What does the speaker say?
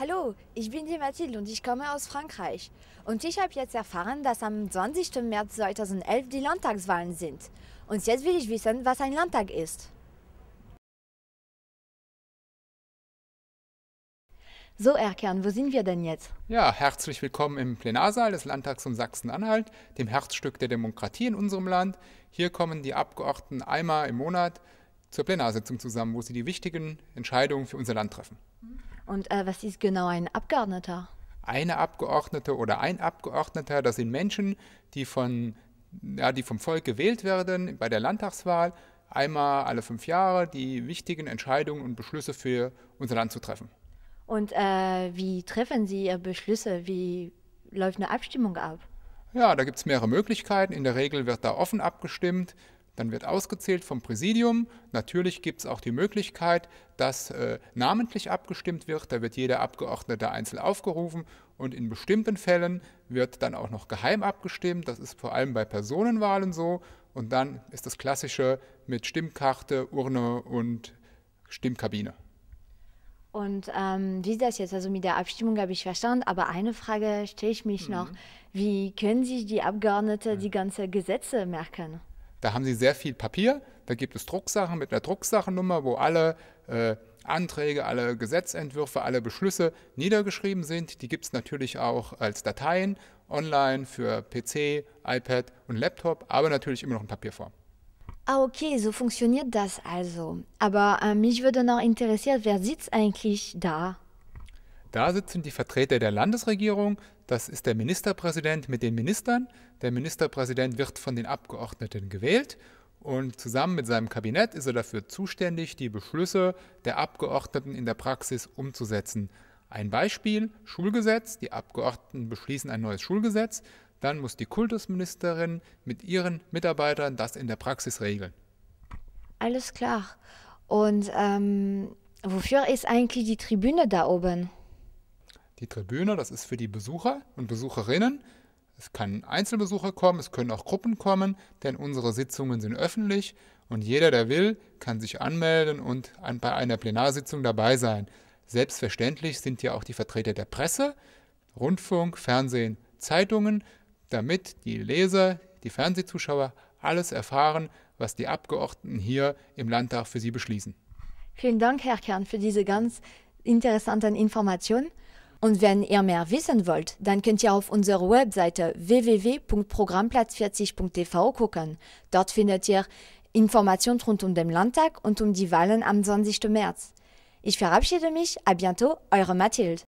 Hallo, ich bin die Mathilde und ich komme aus Frankreich. Und ich habe jetzt erfahren, dass am 20. März 2011 die Landtagswahlen sind. Und jetzt will ich wissen, was ein Landtag ist. So, Erkern, wo sind wir denn jetzt? Ja, herzlich willkommen im Plenarsaal des Landtags von Sachsen-Anhalt, dem Herzstück der Demokratie in unserem Land. Hier kommen die Abgeordneten einmal im Monat zur Plenarsitzung zusammen, wo sie die wichtigen Entscheidungen für unser Land treffen. Hm. Und äh, was ist genau ein Abgeordneter? Eine Abgeordnete oder ein Abgeordneter, das sind Menschen, die, von, ja, die vom Volk gewählt werden bei der Landtagswahl, einmal alle fünf Jahre die wichtigen Entscheidungen und Beschlüsse für unser Land zu treffen. Und äh, wie treffen Sie Ihre Beschlüsse? Wie läuft eine Abstimmung ab? Ja, da gibt es mehrere Möglichkeiten. In der Regel wird da offen abgestimmt. Dann wird ausgezählt vom Präsidium. Natürlich gibt es auch die Möglichkeit, dass äh, namentlich abgestimmt wird. Da wird jeder Abgeordnete einzeln aufgerufen und in bestimmten Fällen wird dann auch noch geheim abgestimmt. Das ist vor allem bei Personenwahlen so. Und dann ist das Klassische mit Stimmkarte, Urne und Stimmkabine. Und ähm, wie ist das jetzt? Also mit der Abstimmung habe ich verstanden, aber eine Frage stelle ich mich mhm. noch. Wie können sich die Abgeordneten mhm. die ganzen Gesetze merken? Da haben Sie sehr viel Papier, da gibt es Drucksachen mit einer Drucksachennummer, wo alle äh, Anträge, alle Gesetzentwürfe, alle Beschlüsse niedergeschrieben sind. Die gibt es natürlich auch als Dateien online für PC, iPad und Laptop, aber natürlich immer noch in Papierform. Ah, okay, so funktioniert das also. Aber äh, mich würde noch interessieren, wer sitzt eigentlich da? Da sitzen die Vertreter der Landesregierung, das ist der Ministerpräsident mit den Ministern. Der Ministerpräsident wird von den Abgeordneten gewählt und zusammen mit seinem Kabinett ist er dafür zuständig, die Beschlüsse der Abgeordneten in der Praxis umzusetzen. Ein Beispiel, Schulgesetz, die Abgeordneten beschließen ein neues Schulgesetz, dann muss die Kultusministerin mit ihren Mitarbeitern das in der Praxis regeln. Alles klar. Und ähm, wofür ist eigentlich die Tribüne da oben? Die Tribüne, das ist für die Besucher und Besucherinnen. Es können Einzelbesucher kommen, es können auch Gruppen kommen, denn unsere Sitzungen sind öffentlich und jeder, der will, kann sich anmelden und an, bei einer Plenarsitzung dabei sein. Selbstverständlich sind ja auch die Vertreter der Presse, Rundfunk, Fernsehen, Zeitungen, damit die Leser, die Fernsehzuschauer alles erfahren, was die Abgeordneten hier im Landtag für sie beschließen. Vielen Dank, Herr Kern, für diese ganz interessanten Informationen. Und wenn ihr mehr wissen wollt, dann könnt ihr auf unserer Webseite www.programmplatz40.tv gucken. Dort findet ihr Informationen rund um den Landtag und um die Wahlen am 20. März. Ich verabschiede mich, à bientôt, eure Mathilde.